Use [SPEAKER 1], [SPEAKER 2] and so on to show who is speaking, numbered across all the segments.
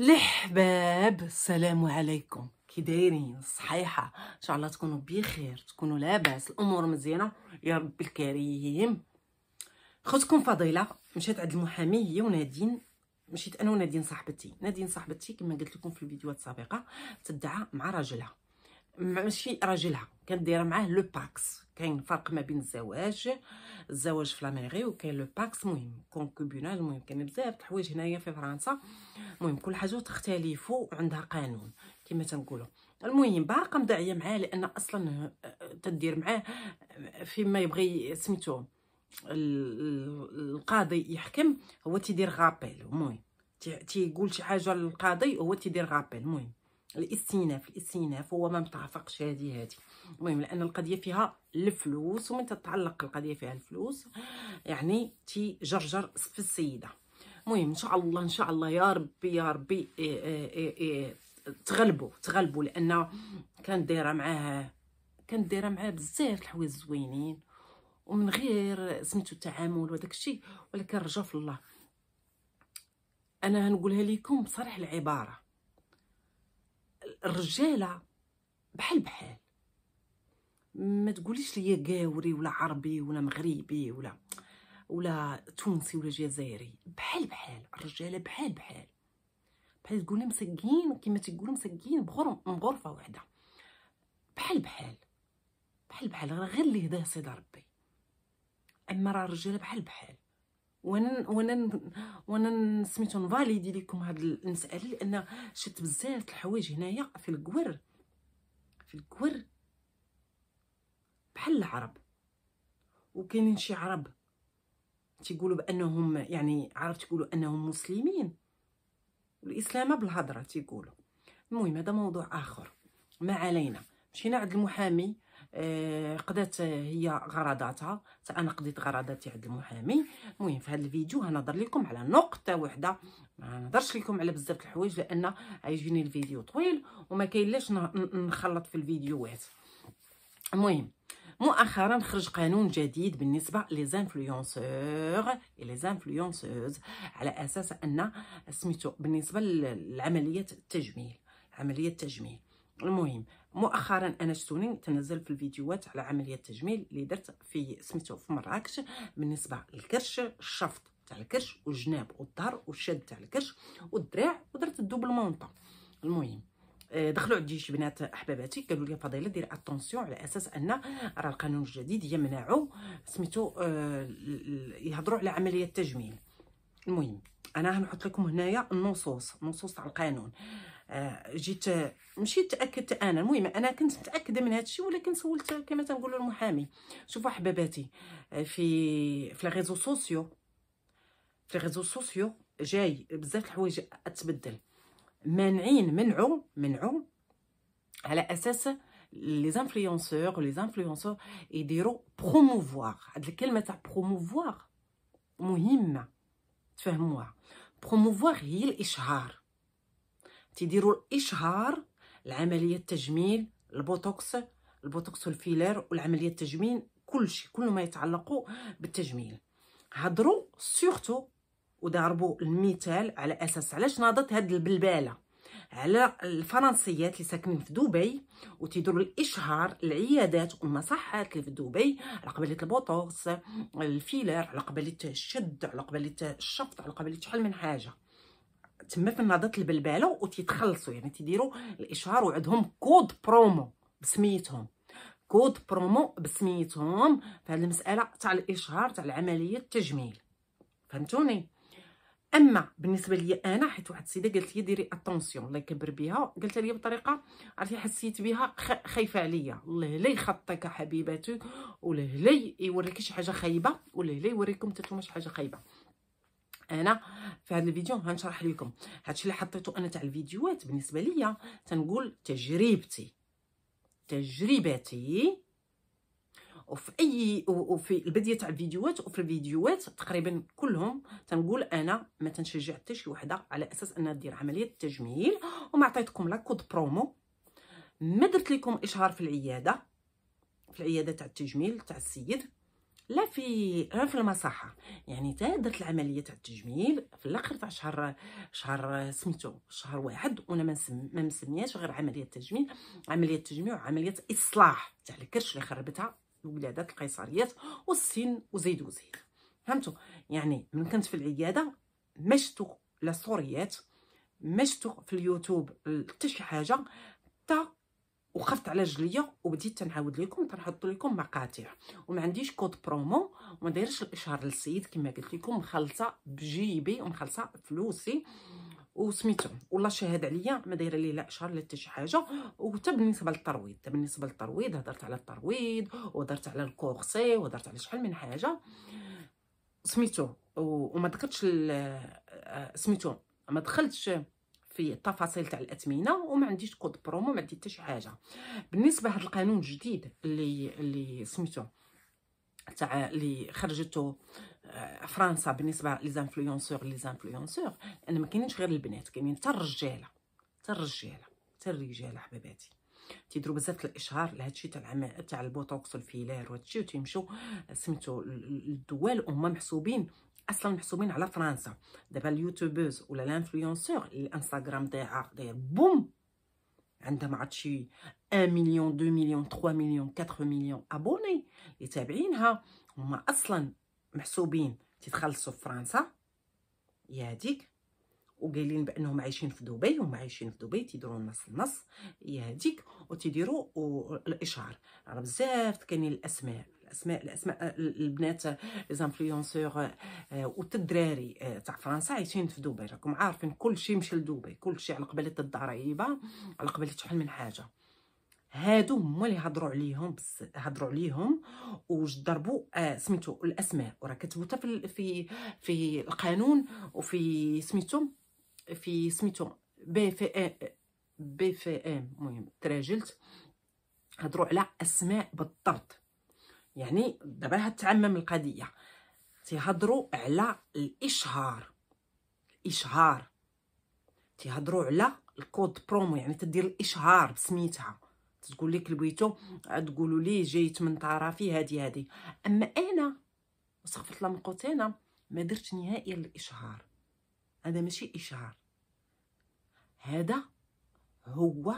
[SPEAKER 1] الحباب السلام عليكم كي دايرين صحيحه ان شاء الله تكونوا بخير تكونوا لاباس الامور مزيانه يا رب الكريم خوتكم فضيله مشيت عند المحامي هي ونادين مشيت انا ونادين صاحبتي نادين صاحبتي كما قلت لكم في الفيديوهات السابقه تدعى مع راجلها ماشي راجلها كانت دايره معاه لو باكس كاين فرق ما بين الزواج الزواج في لاميري وكاين لو باكس مهم كونكوبينال المهم كاين بزاف د الحوايج هنايا في فرنسا المهم كل حاجه تختلف وعندها قانون كما تنقولوا المهم باقا مدعيه معاه لان اصلا آه، تدير معاه فيما يبغي سميتو القاضي يحكم هو تيدير غابيل المهم تيقول شي حاجه للقاضي هو تيدير غابيل المهم الاستئناف الاستئناف هو ما متعفقش هذه هذه المهم لان القضيه فيها الفلوس ومن تتعلق القضيه فيها الفلوس يعني جرجر في السيده المهم ان شاء الله ان شاء الله يا ربي يا ربي إيه إيه إيه, إيه، تغلبوا تغلبوا لان كانت دايره معاه كانت دايره معاه بزاف الحوايج زوينين ومن غير سميتو التعامل وداك الشيء ولكن رجع في الله انا غنقولها لكم بصريح العباره الرجاله بحال بحال ما تقوليش ليا قاوري ولا عربي ولا مغربي ولا ولا تونسي ولا جزائري بحال بحال الرجاله بحال بحال بحال تقولي مسكين كما تيقولوا مسكين بغرفه واحده بحال بحال بحال بحال غير اللي هداه سيدي ربي اما راه الرجاله بحال بحال وانا وانا وانا سميتو نفاليدي ليكم هاد المساله لان شت بزاف الحوايج هنايا في الكور في الكور بحال العرب وكاينين شي عرب تيقولوا بانهم يعني عرب تيقولوا انهم مسلمين والاسلام بالهضره تيقولوا المهم هذا موضوع اخر ما علينا مشينا عند المحامي آه، قضات آه، هي غرضاتها حتى انا قضيت غرضاتي عند المحامي المهم في هذا الفيديو غنهضر لكم على نقطه واحده ما نهضرش لكم على بزاف الحوايج لان غيجيني الفيديو طويل وما كاينلاش نخلط في الفيديوهات المهم مؤخرا خرج قانون جديد بالنسبه لي ليزانفلونسوز على اساس ان سميتو بالنسبه لعمليه التجميل عمليه التجميل المهم مؤخرا انا شتوني تنزل في الفيديوهات على عمليه التجميل اللي درت في سميتو في مراكش بالنسبه للكرش الشفط تاع الكرش والجناب والظهر والشد تاع الكرش والدراع ودرت الدوبل مونطا المهم آه، دخلوا عندي شي بنات احباباتي قالوا لي فضيله دير اتونسيون على اساس ان راه القانون الجديد يمنعوا سميتو آه، يهضروا على عمليه تجميل المهم انا غنحط لكم هنايا النصوص النصوص تاع القانون آه، جيت مشيت تاكدت انا المهم انا كنت متاكده من هذا الشيء ولكن سولت كما تنقولوا المحامي شوفوا حباباتي آه، في في لي سوسيو في لي سوسيو جاي بزاف الحوايج تبدل مانعين منعوا منعوا على اساس لي انفلونسور لي انفلونسور يديروا بروموفوار هاد الكلمه تاع بروموفوار مهمه تفهموها بروموفوار هي الاشهار تيديروا الاشهار العمليه التجميل البوتوكس البوتوكس والفيلر والعمليه التجميل كلشي كل ما يتعلق بالتجميل هضروا سورتو وضربوا المثال على اساس علاش ناضت هاد البلباله على الفرنسيات اللي ساكنين في دبي وتيديروا الاشهار العيادات والمصحات اللي في دبي على قبليه البوتوكس الفيلر على قبليه الشد على قبليه الشفط على قبليه شحال من حاجه تما في نهضه البلباله وتيتخلصوا يعني تيديروا الاشهار وعندهم كود برومو بسميتهم كود برومو بسميتهم في هذه المساله تاع الاشهار تاع العمليه التجميل فهمتوني اما بالنسبه لي انا حيت واحد السيده قالت لي ديري اتونسيون الله يكبر بها قالت لي بطريقه عرفتي حسيت بها خايفه عليا الله لا يخطيك حبيباتي ولا لا يوريك شي حاجه خايبه ولا لا يوريكم حتى حاجه خايبه انا في هذا الفيديو غنشرح لكم هادشي اللي حطيته انا تاع الفيديوهات بالنسبه ليا تنقول تجربتي تجربتي وفي اي وفي البدايه تاع الفيديوهات وفي الفيديوهات تقريبا كلهم تنقول انا ما تنشجع حتى شي وحده على اساس انها دير عمليه تجميل وما عطيتكم لا كود برومو ما درت لكم اشهار في العياده في العياده تاع التجميل تاع السيد لا في غير في المصحه يعني تا درت العمليه تاع التجميل في الاخر تاع شهر شهر سميتو شهر واحد وانا ما ما مسمياش غير عمليه تجميل عمليه تجميل وعمليه اصلاح تاع الكرش اللي خربتها الولادات القيصريات والسن وزيد وزيد فهمتوا يعني من كنت في العياده مشتو لا سوريات مشتو في اليوتيوب حتى شي حاجه تا وقفت على رجليا وبديت تنعاود لكم تنحط لكم مقاطع وما عنديش كود برومو وما دايرش الاشهار للسيد كما قلت لكم مخلصه بجيبي ومخلصه فلوسي وسميتو والله شهاد عليا ما دايره لي لا اشهار لا حتى شي حاجه وحتى بالنسبه للترويض بالنسبه للترويض هضرت على الترويض وهضرت على الكورسي وهضرت على شحال من حاجه سميتو وما ذكرتش آه، سميتو ما دخلتش في التفاصيل تاع الاثمنه وما عنديش كود برومو ما عندي حتى شي حاجه بالنسبه لهذا القانون الجديد اللي اللي سميتو تاع اللي خرجته آه، فرنسا بالنسبه لي زانفلونسور لي زانفلونسور لان ما كاينينش غير البنات كاينين حتى الرجاله حتى الرجاله حتى الرجاله حبيباتي تيديروا بزاف الاشهار لهذا الشيء تاع العم تاع البوتوكس والفيلر وهذا الشيء وتيمشيو آه، سميتو الدول هما محسوبين اصلا محسوبين على فرنسا دابا اليوتيوبرز ولا الانفلونسور الانستغرام تاعها داير بوم عندها ما شي 1 مليون 2 مليون 3 مليون 4 مليون ابوني اللي تابعينها هما اصلا محسوبين تيتخلصوا في فرنسا يا هذيك وقايلين بانهم عايشين في دبي هما عايشين في دبي تيديروا النص النص يا هذيك وتيديروا الاشعار راه بزاف كاينين الاسماء الاسماء الاسماء آه، البنات ليزانفلونسور والدراري الدراري تاع فرنسا عايشين في دبي راكم عارفين كلشي مشى لدبي كلشي على قبالة الضريبه على قبالة شحال من حاجه هادو هما اللي هضروا عليهم بس هضروا عليهم وش ضربوا آه سميتو الاسماء وراه كتبوا في في في القانون وفي سميتو في سميتو بي في ام بي في ام المهم تراجلت هضروا على اسماء بالضبط يعني دابا تعمم القضيه تيهضروا على الاشهار الاشهار تيهضروا على الكود برومو يعني تدير الاشهار بسميتها تقول لك لبغيتو تقولوا لي جيت من طرفي هذه هذه اما انا وصفت الله من قوت انا ما درت نهائيا الاشهار هذا ماشي اشهار هذا هو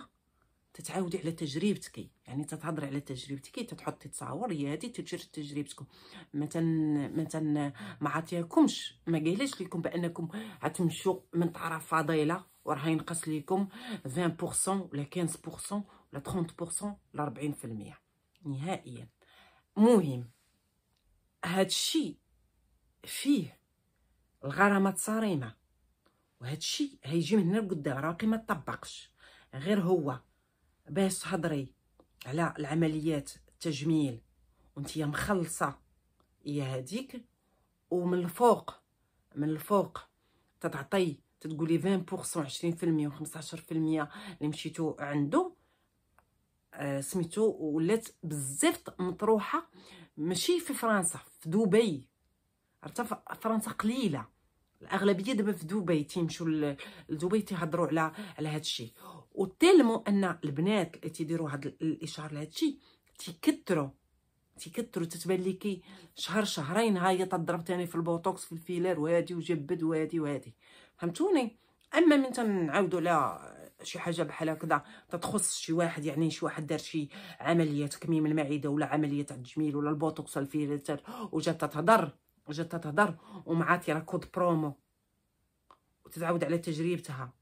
[SPEAKER 1] تتعاودي على تجربتك يعني تتهضري على تجربتك تتحطي تصاور هي هذه تجربه تجربتكم مثلا مثلا ما عطيكمش ما قالش لكم بانكم غتمشوا من طرف فضيله وراه ينقص لكم 20% ولا 15% ولا 30% ولا 40% نهائيا مهم هادشي فيه الغرامات صارمه الشيء هيجي من هنا لقدام راه ما تطبقش غير هو باش تهضري على العمليات التجميل وانتي مخلصه هي هذيك ومن الفوق من الفوق تتعطي تتقولي 20% 20% و15% اللي مشيتو عنده آه، سميتو ولات بزاف مطروحه ماشي في فرنسا في دبي عرفت فرنسا قليله الاغلبيه دابا في دبي تيمشيو لدبي تيهضروا على على هذا الشيء وتلمو ان البنات اللي تيديروا هذا الاشعار لهادشي تيكثروا تيكثروا تتبان ليكي شهر شهرين هاي تضرب تاني في البوتوكس في الفيلر وهادي وجبد وهادي وهادي فهمتوني اما من تنعاودوا على شي حاجه بحال هكذا تتخص شي واحد يعني شي واحد دار شي عمليه تكميم المعده ولا عمليه تاع التجميل ولا البوتوكس ولا الفيلر وجات تتهضر جات تتهضر ومعاتي راه كود برومو وتتعاود على تجربتها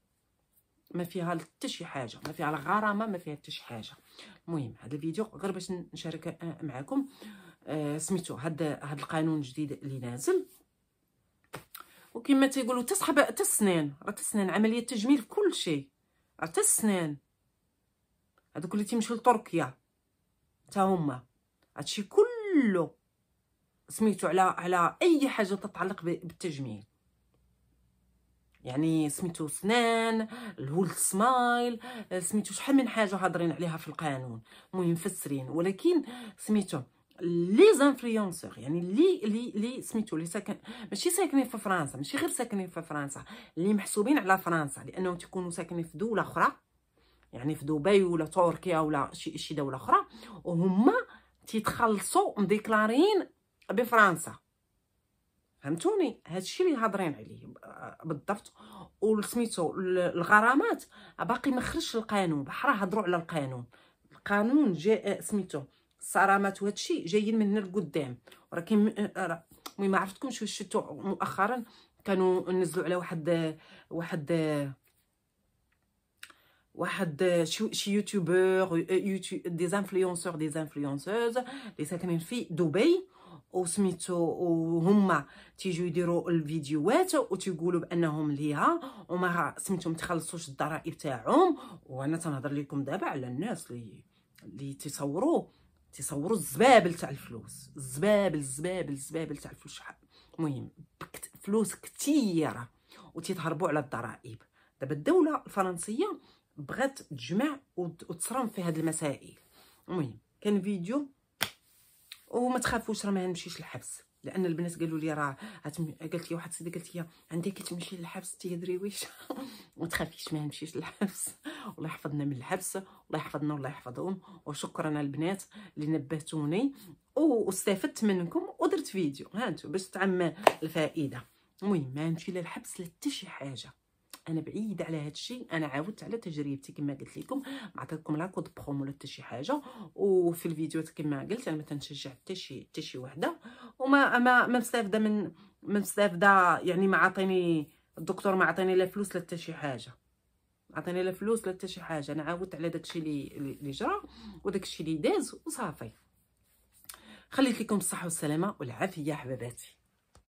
[SPEAKER 1] ما فيها حتى شي حاجه ما فيها الغرامه ما فيها حتى شي حاجه المهم هذا الفيديو غير باش نشارك آه، معكم آه سميتو هاد هاد القانون الجديد اللي نازل وكما تيقولوا تصحب حتى السنان راه السنان عمليه تجميل في كل شيء حتى السنان هذوك اللي تيمشيو لتركيا حتى هما هادشي كله سميتو على على اي حاجه تتعلق بالتجميل يعني سميتو سنان الولد سمايل آه، سميتو شحال من حاجه هضرين عليها في القانون مهم فسرين ولكن سميتو لي زانفلونسور يعني لي لي لي سميتو لي ساكن ماشي ساكنين في فرنسا ماشي غير ساكنين في فرنسا اللي محسوبين على فرنسا لانهم تيكونوا ساكنين في دوله اخرى يعني في دبي ولا تركيا ولا شي شي دوله اخرى وهما تيتخلصوا مديكلارين بفرنسا فهمتوني هادشي اللي هضرين عليه بالضبط وسميتو الغرامات باقي ما خرجش القانون بحرا هضروا على القانون القانون جاء آه، سميتو الصرامات وهادشي جايين من هنا لقدام آه، راه كاين المهم ما عرفتكمش واش شفتو مؤخرا كانوا نزلوا على واحد آه، واحد واحد شي يوتيوبر يوتيوب دي انفلونسور دي انفلونسوز اللي ساكنين في دبي وسميتو وهما تيجيو يديروا الفيديوهات وتيقولوا بانهم ليها وما سميتو متخلصوش الضرائب تاعهم وانا تنهضر لكم دابا على الناس اللي اللي تيصوروا تيصوروا الزبابل تاع الفلوس الزبابل الزبابل الزبابل تاع الفلوس شحال المهم فلوس كثيره وتيتهربوا على الضرائب دابا الدوله الفرنسيه بغات تجمع وتصرم في هاد المسائل المهم كان فيديو وما تخافوش راه ما نمشيش للحبس لان البنات قالوا لي راه قالت لي واحد السيده قالت لي عندك تمشي للحبس تي درويش ما تخافيش ما نمشيش للحبس الله يحفظنا من الحبس الله يحفظنا والله يحفظهم وشكرا البنات اللي نبهتوني واستفدت منكم ودرت فيديو هانتو باش تعم الفائده المهم ما نمشي للحبس لا حتى شي حاجه انا بعيد على هذا الشيء انا عاودت على تجربتي كما قلت لكم ما عطيتكم لا كود برومو ولا حتى شي حاجه وفي الفيديوهات كما قلت انا ما تنشجع حتى شي حتى شي وحده وما ما ما مستافده من ما مستافده يعني ما عطيني الدكتور ما عطيني لا فلوس لا حتى شي حاجه عطيني لا فلوس لا حتى شي حاجه انا عاودت على داكشي اللي اللي جرى وداكشي اللي داز وصافي خليت لكم الصحه والسلامه والعافيه حباباتي